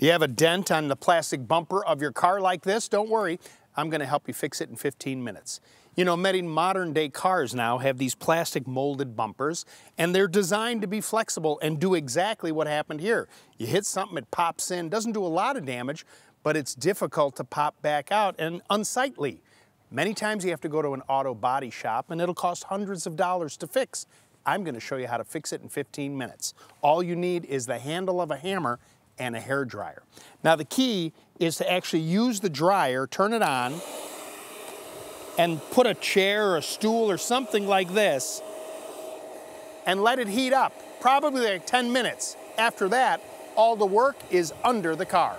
You have a dent on the plastic bumper of your car like this? Don't worry, I'm gonna help you fix it in 15 minutes. You know, many modern day cars now have these plastic molded bumpers and they're designed to be flexible and do exactly what happened here. You hit something, it pops in, doesn't do a lot of damage, but it's difficult to pop back out and unsightly. Many times you have to go to an auto body shop and it'll cost hundreds of dollars to fix. I'm gonna show you how to fix it in 15 minutes. All you need is the handle of a hammer and a hair dryer. Now the key is to actually use the dryer, turn it on, and put a chair or a stool or something like this and let it heat up, probably like 10 minutes. After that, all the work is under the car.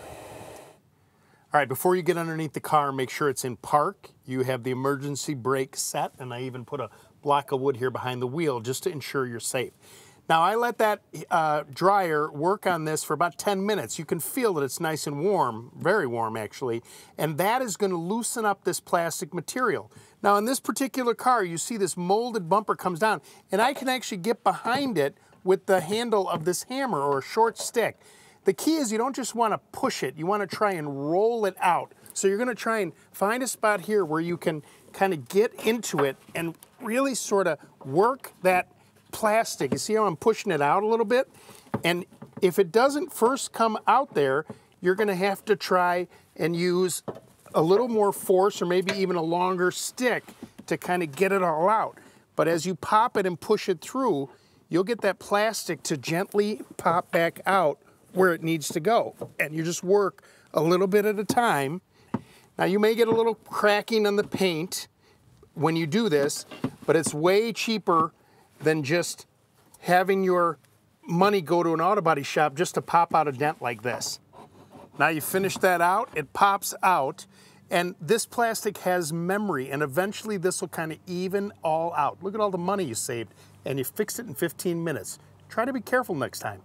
All right, before you get underneath the car, make sure it's in park. You have the emergency brake set, and I even put a block of wood here behind the wheel just to ensure you're safe. Now I let that uh, dryer work on this for about 10 minutes. You can feel that it's nice and warm, very warm actually, and that is gonna loosen up this plastic material. Now in this particular car, you see this molded bumper comes down and I can actually get behind it with the handle of this hammer or a short stick. The key is you don't just wanna push it, you wanna try and roll it out. So you're gonna try and find a spot here where you can kind of get into it and really sort of work that plastic. You see how I'm pushing it out a little bit? And if it doesn't first come out there, you're gonna have to try and use a little more force or maybe even a longer stick to kind of get it all out. But as you pop it and push it through, you'll get that plastic to gently pop back out where it needs to go. And you just work a little bit at a time. Now you may get a little cracking on the paint when you do this, but it's way cheaper than just having your money go to an auto body shop just to pop out a dent like this. Now you finish that out, it pops out, and this plastic has memory, and eventually this will kind of even all out. Look at all the money you saved, and you fixed it in 15 minutes. Try to be careful next time.